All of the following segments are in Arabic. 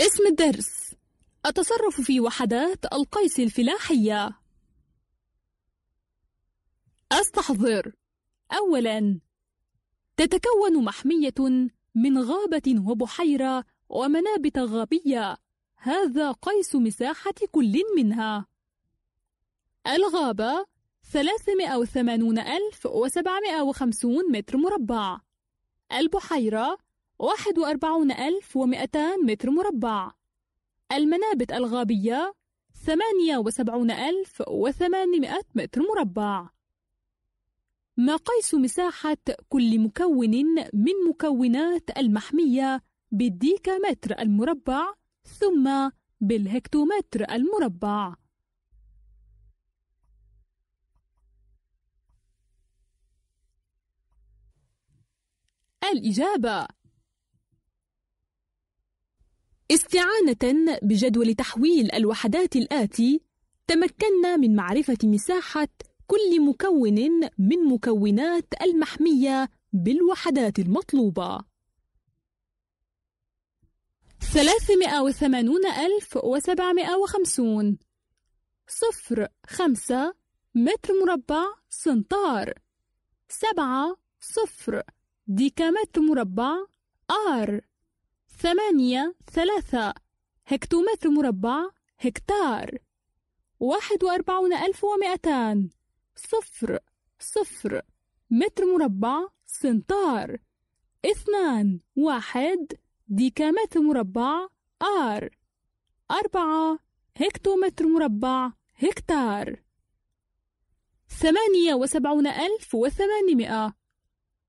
اسم الدرس التصرف في وحدات القيس الفلاحية أستحضر أولا تتكون محمية من غابة وبحيرة ومنابت غابية هذا قيس مساحة كل منها الغابة 380,750 متر مربع البحيرة 41200 متر مربع المنابت الغابية 78800 متر مربع مقيس مساحة كل مكون من مكونات المحمية بالديكامتر المربع ثم بالهكتومتر المربع الإجابة استعانة بجدول تحويل الوحدات الآتي تمكنا من معرفة مساحة كل مكون من مكونات المحمية بالوحدات المطلوبة 380750 صفر خمسة متر مربع سنتار سبعة صفر متر مربع آر ثمانية ثلاثة هكتومتر مربع هكتار واحد وأربعون ألف ومئتان صفر صفر متر مربع سنتار اثنان واحد ديكامتر مربع آر أربعة هكتومتر مربع هكتار ثمانية وسبعون ألف وثمانمائة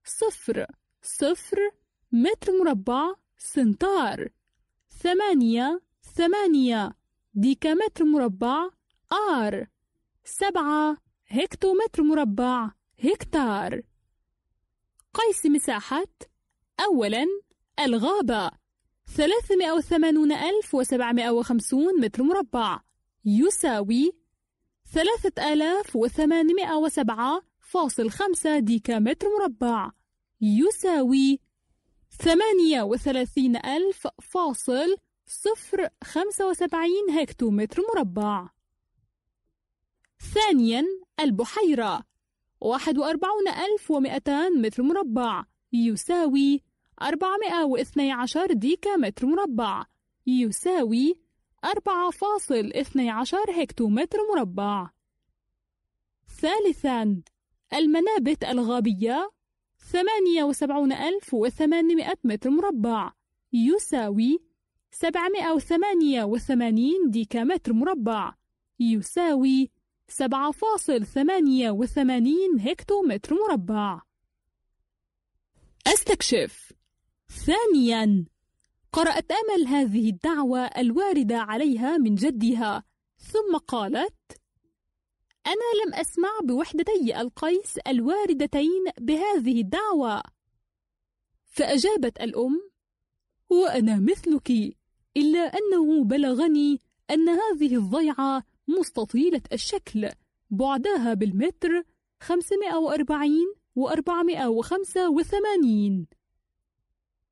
صفر صفر متر مربع سنتار ثمانية ثمانية ديكامتر مربع آر سبعة هكتومتر مربع هكتار قيس مساحة أولا الغابة ثلاثمائة وثمانون ألف وسبعمائة وخمسون متر مربع يساوي ثلاثة آلاف وثمانمائة وسبعة فاصل خمسة ديكامتر مربع يساوي ثمانية وثلاثين ألف فاصل صفر خمسة وسبعين هكتومتر مربع ثانيا البحيرة واحد وأربعون ألف ومئتان متر مربع يساوي أربعمائة واثني عشر ديكا متر مربع يساوي أربعة فاصل اثني عشر هكتومتر مربع ثالثا المنابت الغابية 78800 متر مربع يساوي 788 ديكا متر مربع يساوي 7.88 متر مربع استكشف ثانيا قرأت أمل هذه الدعوة الواردة عليها من جدها ثم قالت أنا لم أسمع بوحدتي القيس الواردتين بهذه الدعوة فأجابت الأم وأنا مثلك إلا أنه بلغني أن هذه الضيعة مستطيلة الشكل بعدها بالمتر 540 و 485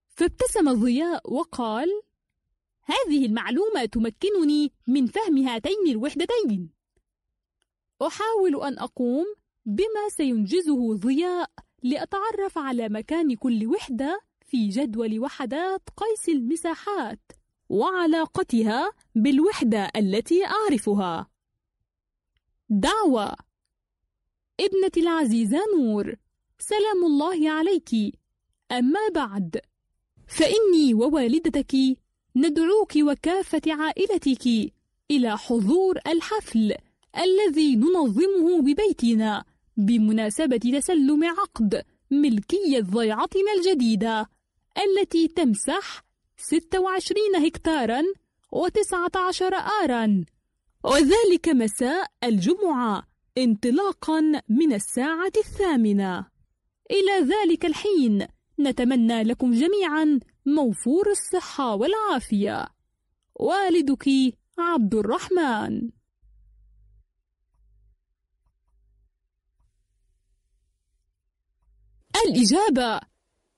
فابتسم ضياء وقال هذه المعلومة تمكنني من فهم هاتين الوحدتين أحاول أن أقوم بما سينجزه ضياء لأتعرف على مكان كل وحدة في جدول وحدات قيس المساحات وعلاقتها بالوحدة التي أعرفها. دعوة ابنتي العزيزة نور، سلام الله عليكِ، أما بعد، فإني ووالدتك ندعوك وكافة عائلتك إلى حضور الحفل الذي ننظمه ببيتنا بمناسبة تسلم عقد ملكية ضيعتنا الجديدة التي تمسح 26 هكتارا و19 آرا وذلك مساء الجمعة انطلاقا من الساعة الثامنة إلى ذلك الحين نتمنى لكم جميعا موفور الصحة والعافية والدك عبد الرحمن الإجابة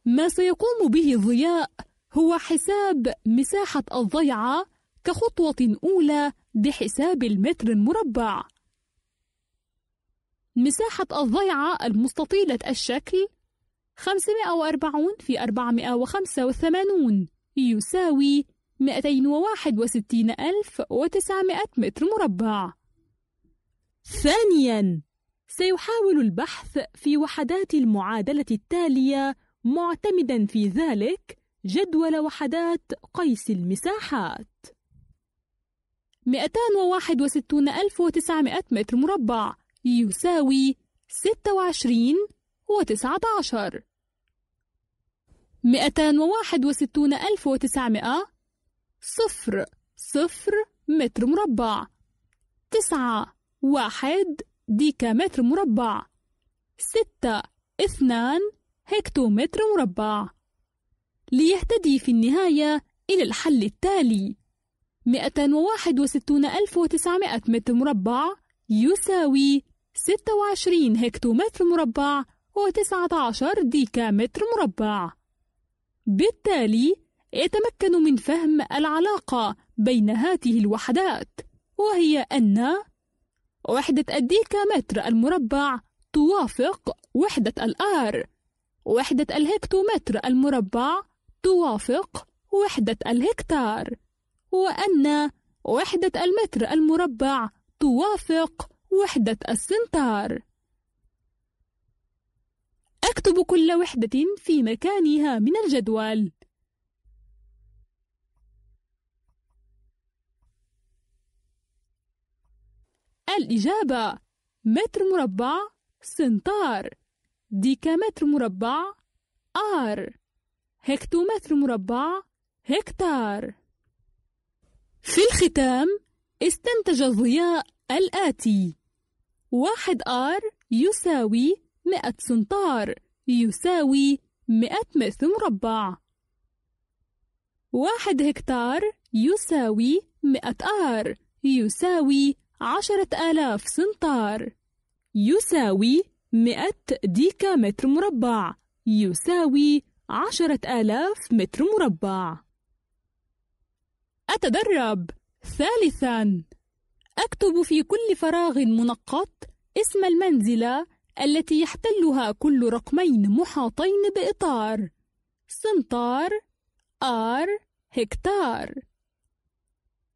ما سيقوم به ضياء هو حساب مساحة الضيعة كخطوة أولى بحساب المتر المربع مساحة الضيعة المستطيلة الشكل 540 في 485 يساوي 261900 متر مربع ثانياً سيحاول البحث في وحدات المعادلة التالية معتمدا في ذلك جدول وحدات قيس المساحات 261,900 متر مربع يساوي 26 و19 261,900 صفر صفر متر مربع تسعة واحد ديكامتر مربع ستة اثنان هكتومتر مربع ليهتدي في النهاية إلى الحل التالي 261900 متر مربع يساوي 26 هكتومتر مربع و19 ديكامتر مربع بالتالي يتمكن من فهم العلاقة بين هاته الوحدات وهي أن وحدة الديكامتر المربع توافق وحدة الآر وحدة الهكتومتر المربع توافق وحدة الهكتار وأن وحدة المتر المربع توافق وحدة السنتار أكتب كل وحدة في مكانها من الجدول الإجابة متر مربع سنتار ديكامتر مربع آر هكتومتر مربع هكتار في الختام استنتج الضياء الآتي واحد آر يساوي مئة سنتار يساوي مئة متر مربع واحد هكتار يساوي مئة آر يساوي عشرة آلاف سنتار يساوي مئة ديكا متر مربع يساوي عشرة آلاف متر مربع أتدرب ثالثاً أكتب في كل فراغ منقط اسم المنزلة التي يحتلها كل رقمين محاطين بإطار سنتار آر هكتار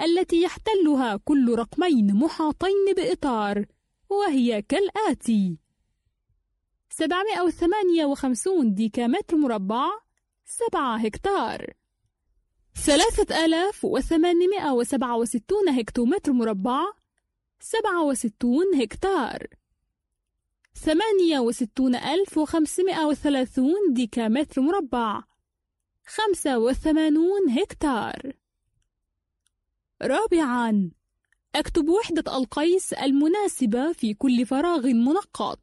التي يحتلها كل رقمين محاطين بإطار وهي كالآتي 758 ديكامتر مربع 7 هكتار 3867 هكتومتر مربع 67 هكتار 68530 ديكامتر مربع 85 هكتار رابعاً اكتب وحدة القيس المناسبة في كل فراغ منقط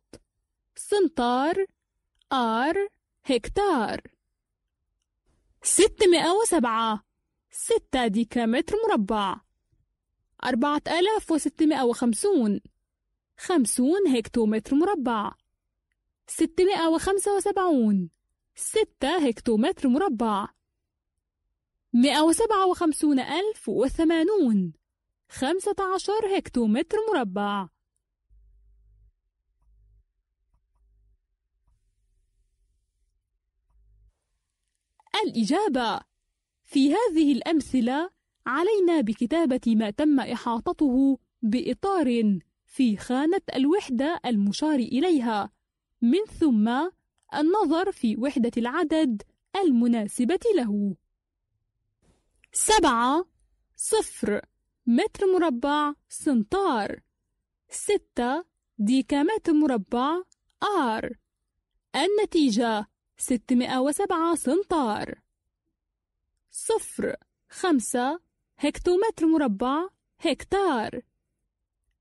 سنتار آر هكتار ستمائة وسبعة ستة ديكامتر مربع أربعة آلاف وستمائة وخمسون خمسون هكتومتر مربع ستمائة وخمسة وسبعون ستة هكتومتر مربع 157,080 15 هكتومتر مربع الإجابة في هذه الأمثلة علينا بكتابة ما تم إحاطته بإطار في خانة الوحدة المشار إليها من ثم النظر في وحدة العدد المناسبة له سبعة صفر متر مربع سنتار ستة ديكامتر مربع آر النتيجة ستمائة وسبعة سنتار صفر خمسة هكتومتر مربع هكتار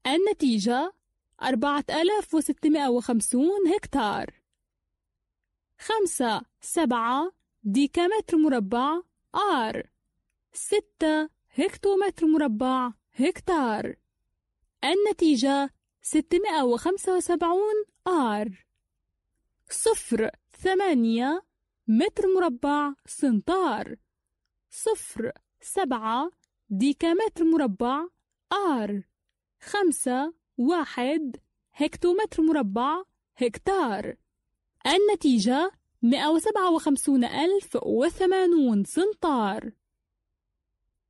النتيجة أربعة آلاف وستمائة وخمسون هكتار خمسة سبعة ديكامتر مربع آر ستة هكتومتر مربع هكتار النتيجة 675 آر صفر ثمانية متر مربع سنتار صفر سبعة ديكامتر مربع آر خمسة واحد هكتومتر مربع هكتار النتيجة 157 ألف وثمانون سنتار